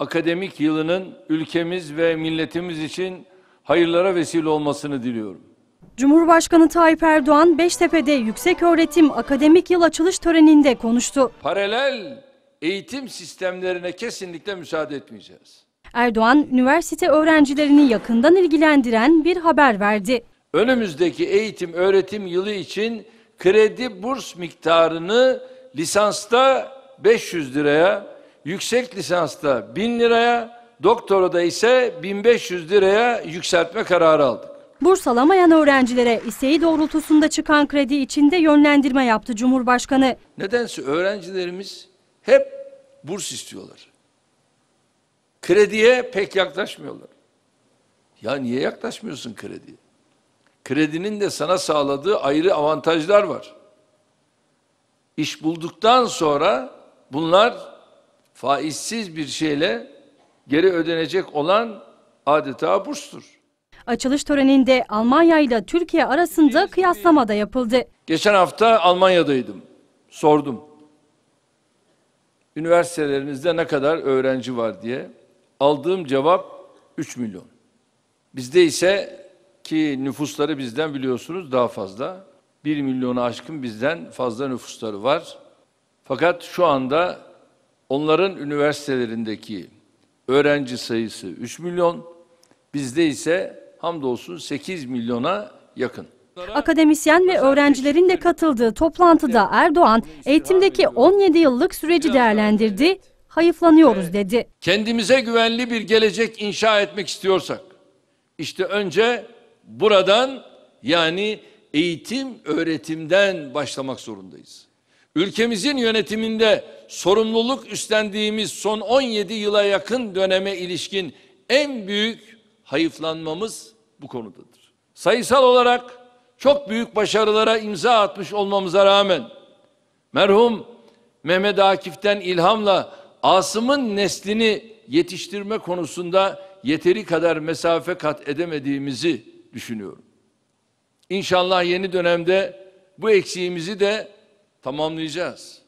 akademik yılının ülkemiz ve milletimiz için hayırlara vesile olmasını diliyorum. Cumhurbaşkanı Tayyip Erdoğan Beştepe'de Yüksek Öğretim Akademik Yıl açılış töreninde konuştu. Paralel eğitim sistemlerine kesinlikle müsaade etmeyeceğiz. Erdoğan üniversite öğrencilerini yakından ilgilendiren bir haber verdi. Önümüzdeki eğitim öğretim yılı için kredi burs miktarını lisansta 500 liraya, yüksek lisansta 1000 liraya, doktora da ise 1500 liraya yükseltme kararı aldık. Burs alamayan öğrencilere isteği doğrultusunda çıkan kredi içinde yönlendirme yaptı Cumhurbaşkanı. Nedense öğrencilerimiz hep burs istiyorlar. Krediye pek yaklaşmıyorlar. Ya niye yaklaşmıyorsun krediye? Kredinin de sana sağladığı ayrı avantajlar var. İş bulduktan sonra bunlar faizsiz bir şeyle geri ödenecek olan adeta burstur. Açılış töreninde Almanya ile Türkiye arasında kıyaslama da yapıldı. Geçen hafta Almanya'daydım. Sordum. Üniversitelerinizde ne kadar öğrenci var diye. Aldığım cevap 3 milyon. Bizde ise ki nüfusları bizden biliyorsunuz daha fazla. 1 milyonu aşkın bizden fazla nüfusları var. Fakat şu anda Onların üniversitelerindeki öğrenci sayısı 3 milyon, bizde ise hamdolsun 8 milyona yakın. Akademisyen ve öğrencilerin de katıldığı toplantıda Erdoğan eğitimdeki 17 yıllık süreci değerlendirdi, hayıflanıyoruz dedi. Kendimize güvenli bir gelecek inşa etmek istiyorsak işte önce buradan yani eğitim öğretimden başlamak zorundayız. Ülkemizin yönetiminde sorumluluk üstlendiğimiz son 17 yıla yakın döneme ilişkin en büyük hayıflanmamız bu konudadır. Sayısal olarak çok büyük başarılara imza atmış olmamıza rağmen merhum Mehmet Akif'ten ilhamla Asım'ın neslini yetiştirme konusunda yeteri kadar mesafe kat edemediğimizi düşünüyorum. İnşallah yeni dönemde bu eksiğimizi de tamamlayacağız.